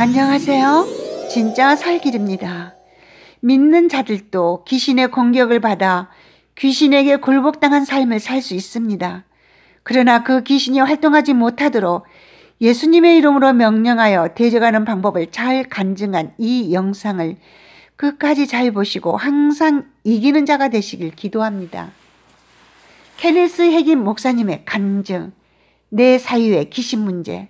안녕하세요. 진짜 살길입니다. 믿는 자들도 귀신의 공격을 받아 귀신에게 굴복당한 삶을 살 수 있습니다. 그러나 그 귀신이 활동하지 못하도록 예수님의 이름으로 명령하여 대적하는 방법을 잘 간증한 이 영상을 끝까지 잘 보시고 항상 이기는 자가 되시길 기도합니다. 케네스 핵임 목사님의 간증, 내 사유의 귀신 문제,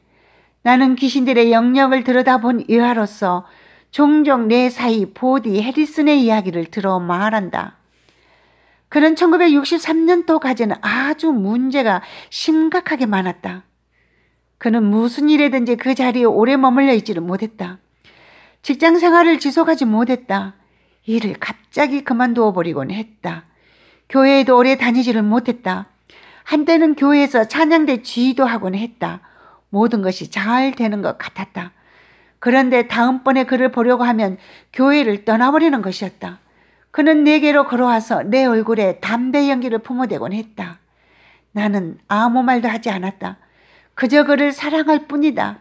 나는 귀신들의 영역을 들여다본 의화로서 종종 내 사이 보디 해리슨의 이야기를 들어 말한다. 그는 1963년도까지는 아주 문제가 심각하게 많았다. 그는 무슨 일이든지 그 자리에 오래 머물러 있지를 못했다. 직장 생활을 지속하지 못했다. 일을 갑자기 그만두어 버리곤 했다. 교회에도 오래 다니지를 못했다. 한때는 교회에서 찬양대 지휘도 하곤 했다. 모든 것이 잘 되는 것 같았다. 그런데 다음번에 그를 보려고 하면 교회를 떠나버리는 것이었다. 그는 내게로 걸어와서 내 얼굴에 담배 연기를 품어대곤 했다. 나는 아무 말도 하지 않았다. 그저 그를 사랑할 뿐이다.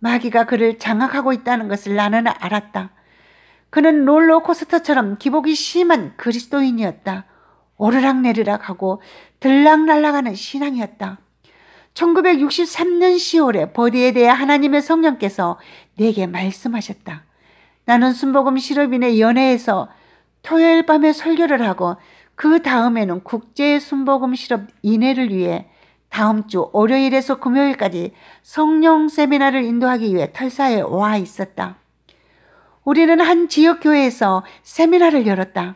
마귀가 그를 장악하고 있다는 것을 나는 알았다. 그는 롤러코스터처럼 기복이 심한 그리스도인이었다. 오르락내리락하고 들락날락하는 신앙이었다. 1963년 10월에 버디에 대해 하나님의 성령께서 내게 말씀하셨다. 나는 순복음 실업인의 연회에서 토요일 밤에 설교를 하고 그 다음에는 국제 순복음 실업 인회를 위해 다음 주 월요일에서 금요일까지 성령 세미나를 인도하기 위해 털사에 와 있었다. 우리는 한 지역 교회에서 세미나를 열었다.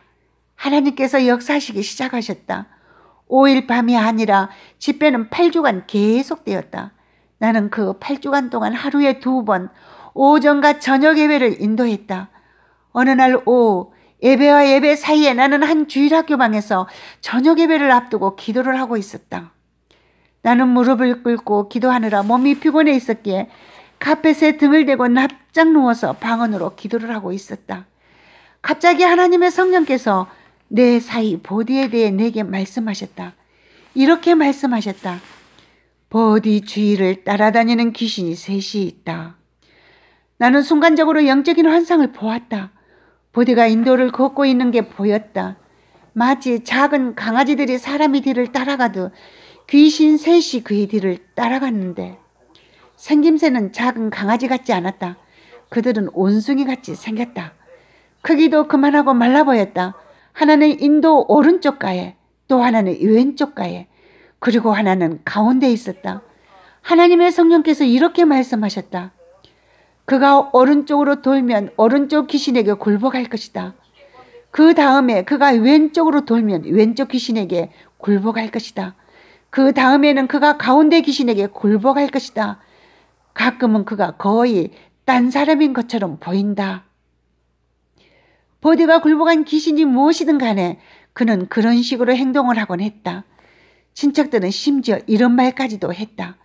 하나님께서 역사하시기 시작하셨다. 5일 밤이 아니라 집회는 8주간 계속되었다. 나는 그 8주간 동안 하루에 두 번 오전과 저녁 예배를 인도했다. 어느 날 오후 예배와 예배 사이에 나는 한 주일학교 방에서 저녁 예배를 앞두고 기도를 하고 있었다. 나는 무릎을 꿇고 기도하느라 몸이 피곤해 있었기에 카펫에 등을 대고 납작 누워서 방언으로 기도를 하고 있었다. 갑자기 하나님의 성령께서 내 사이 보디에 대해 내게 말씀하셨다. 이렇게 말씀하셨다. 보디 주위를 따라다니는 귀신이 셋이 있다. 나는 순간적으로 영적인 환상을 보았다. 보디가 인도를 걷고 있는 게 보였다. 마치 작은 강아지들이 사람이 뒤를 따라가듯 귀신 셋이 그의 뒤를 따라갔는데 생김새는 작은 강아지 같지 않았다. 그들은 온숭이 같이 생겼다. 크기도 그만하고 말라 보였다. 하나는 인도 오른쪽 가에 또 하나는 왼쪽 가에 그리고 하나는 가운데 있었다. 하나님의 성령께서 이렇게 말씀하셨다. 그가 오른쪽으로 돌면 오른쪽 귀신에게 굴복할 것이다. 그 다음에 그가 왼쪽으로 돌면 왼쪽 귀신에게 굴복할 것이다. 그 다음에는 그가 가운데 귀신에게 굴복할 것이다. 가끔은 그가 거의 딴 사람인 것처럼 보인다. 보디가 굴복한 귀신이 무엇이든 간에 그는 그런 식으로 행동을 하곤 했다. 친척들은 심지어 이런 말까지도 했다.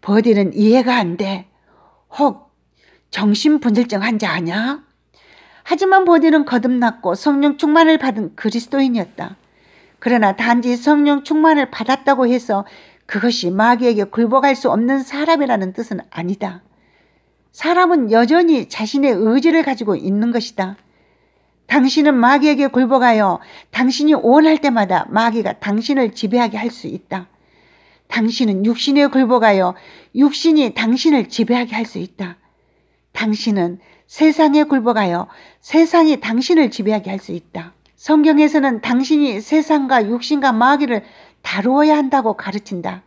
보디는 이해가 안 돼. 혹 정신분열증 환자 아냐? 하지만 보디는 거듭났고 성령 충만을 받은 그리스도인이었다. 그러나 단지 성령 충만을 받았다고 해서 그것이 마귀에게 굴복할 수 없는 사람이라는 뜻은 아니다. 사람은 여전히 자신의 의지를 가지고 있는 것이다. 당신은 마귀에게 굴복하여 당신이 원할 때마다 마귀가 당신을 지배하게 할 수 있다. 당신은 육신에 굴복하여 육신이 당신을 지배하게 할 수 있다. 당신은 세상에 굴복하여 세상이 당신을 지배하게 할 수 있다. 성경에서는 당신이 세상과 육신과 마귀를 다루어야 한다고 가르친다.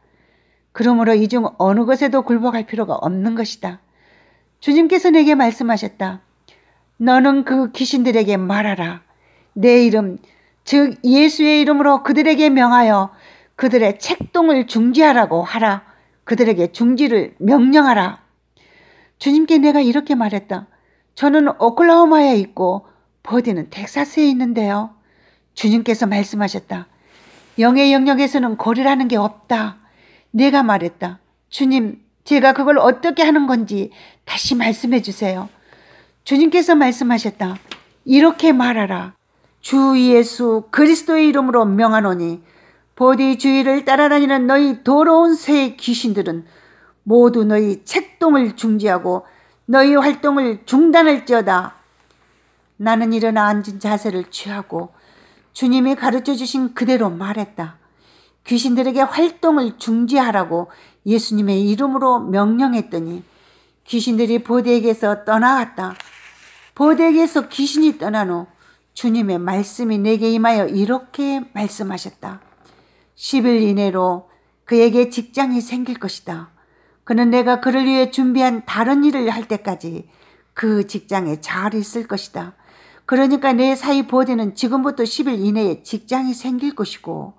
그러므로 이 중 어느 것에도 굴복할 필요가 없는 것이다. 주님께서 내게 말씀하셨다. 너는 그 귀신들에게 말하라. 내 이름, 즉 예수의 이름으로 그들에게 명하여 그들의 책동을 중지하라고 하라. 그들에게 중지를 명령하라. 주님께 내가 이렇게 말했다. 저는 오클라호마에 있고 버디는 텍사스에 있는데요. 주님께서 말씀하셨다. 영의 영역에서는 고리라는게 없다. 내가 말했다. 주님, 제가 그걸 어떻게 하는 건지 다시 말씀해 주세요. 주님께서 말씀하셨다. 이렇게 말하라. 주 예수 그리스도의 이름으로 명하노니 보디 주의를 따라다니는 너희 더러운 새 귀신들은 모두 너희 책동을 중지하고 너희 활동을 중단할지어다. 나는 일어나 앉은 자세를 취하고 주님이 가르쳐 주신 그대로 말했다. 귀신들에게 활동을 중지하라고 예수님의 이름으로 명령했더니 귀신들이 보디에게서 떠나갔다. 보대에서 게 귀신이 떠난 후 주님의 말씀이 내게 임하여 이렇게 말씀하셨다. 10일 이내로 그에게 직장이 생길 것이다. 그는 내가 그를 위해 준비한 다른 일을 할 때까지 그 직장에 잘 있을 것이다. 그러니까 내 사이 보디는 지금부터 10일 이내에 직장이 생길 것이고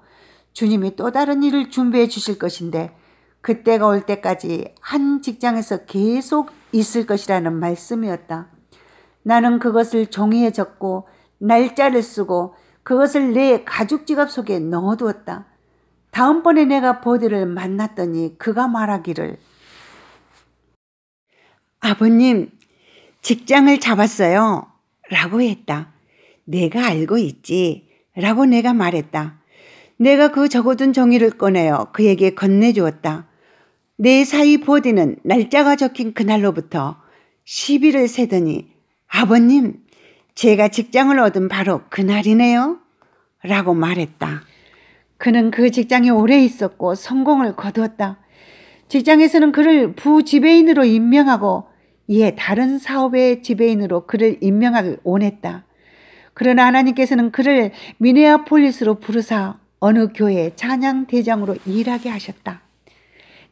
주님이 또 다른 일을 준비해 주실 것인데 그때가 올 때까지 한 직장에서 계속 있을 것이라는 말씀이었다. 나는 그것을 종이에 적고 날짜를 쓰고 그것을 내 가죽 지갑 속에 넣어두었다. 다음번에 내가 보디를 만났더니 그가 말하기를 아버님, 직장을 잡았어요. 라고 했다. 내가 알고 있지. 라고 내가 말했다. 내가 그 적어둔 종이를 꺼내어 그에게 건네주었다. 내 사이 보디는 날짜가 적힌 그날로부터 10일을 세더니 아버님, 제가 직장을 얻은 바로 그날이네요. 라고 말했다. 그는 그 직장에 오래 있었고 성공을 거두었다. 직장에서는 그를 부지배인으로 임명하고 이에 다른 사업의 지배인으로 그를 임명하길 원했다. 그러나 하나님께서는 그를 미네아폴리스로 부르사 어느 교회 찬양 대장으로 일하게 하셨다.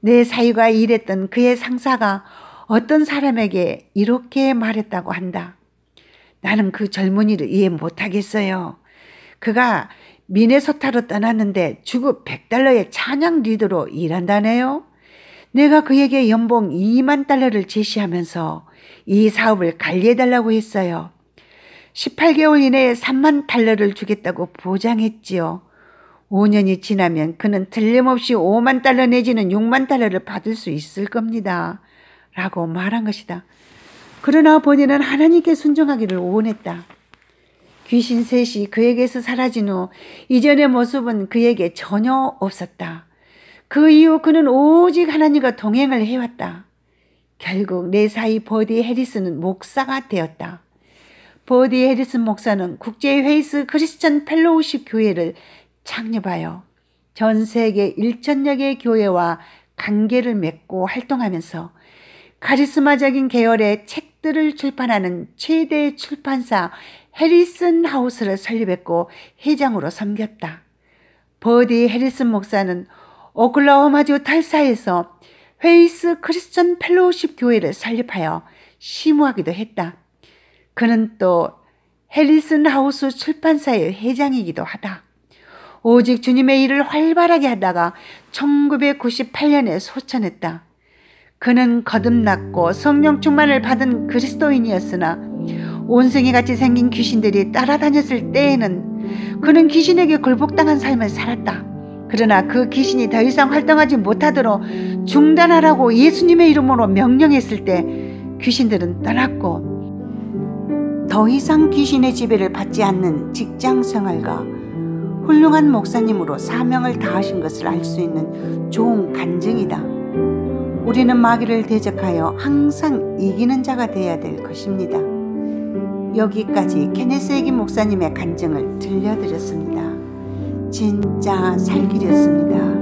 내 사위가 일했던 그의 상사가 어떤 사람에게 이렇게 말했다고 한다. 나는 그 젊은이를 이해 못하겠어요. 그가 미네소타로 떠났는데 주급 100달러의 찬양 리더로 일한다네요. 내가 그에게 연봉 2만 달러를 제시하면서 이 사업을 관리해달라고 했어요. 18개월 이내에 3만 달러를 주겠다고 보장했지요. 5년이 지나면 그는 틀림없이 5만 달러 내지는 6만 달러를 받을 수 있을 겁니다. 라고 말한 것이다. 그러나 본인은 하나님께 순종하기를 원했다. 귀신 셋이 그에게서 사라진 후 이전의 모습은 그에게 전혀 없었다. 그 이후 그는 오직 하나님과 동행을 해왔다. 결국 내 사이 버디 해리스는 목사가 되었다. 버디 해리슨 목사는 국제 회이스 크리스천 펠로우십 교회를 창립하여 전 세계 1천여 개의 교회와 관계를 맺고 활동하면서 카리스마적인 계열의 책들을 출판하는 최대 출판사 해리슨 하우스를 설립했고 회장으로 섬겼다. 버디 해리슨 목사는 오클라호마주 탈사에서 페이스 크리스천 펠로우십 교회를 설립하여 심우하기도 했다. 그는 또 해리슨 하우스 출판사의 회장이기도 하다. 오직 주님의 일을 활발하게 하다가 1998년에 소천했다. 그는 거듭났고 성령 충만을 받은 그리스도인이었으나 온승이같이 생긴 귀신들이 따라다녔을 때에는 그는 귀신에게 굴복당한 삶을 살았다. 그러나 그 귀신이 더 이상 활동하지 못하도록 중단하라고 예수님의 이름으로 명령했을 때 귀신들은 떠났고 더 이상 귀신의 지배를 받지 않는 직장 생활과 훌륭한 목사님으로 사명을 다하신 것을 알 수 있는 좋은 간증이다. 우리는 마귀를 대적하여 항상 이기는 자가 되어야 될 것입니다. 여기까지 케네스 에기 목사님의 간증을 들려드렸습니다. 진짜 살길이었습니다.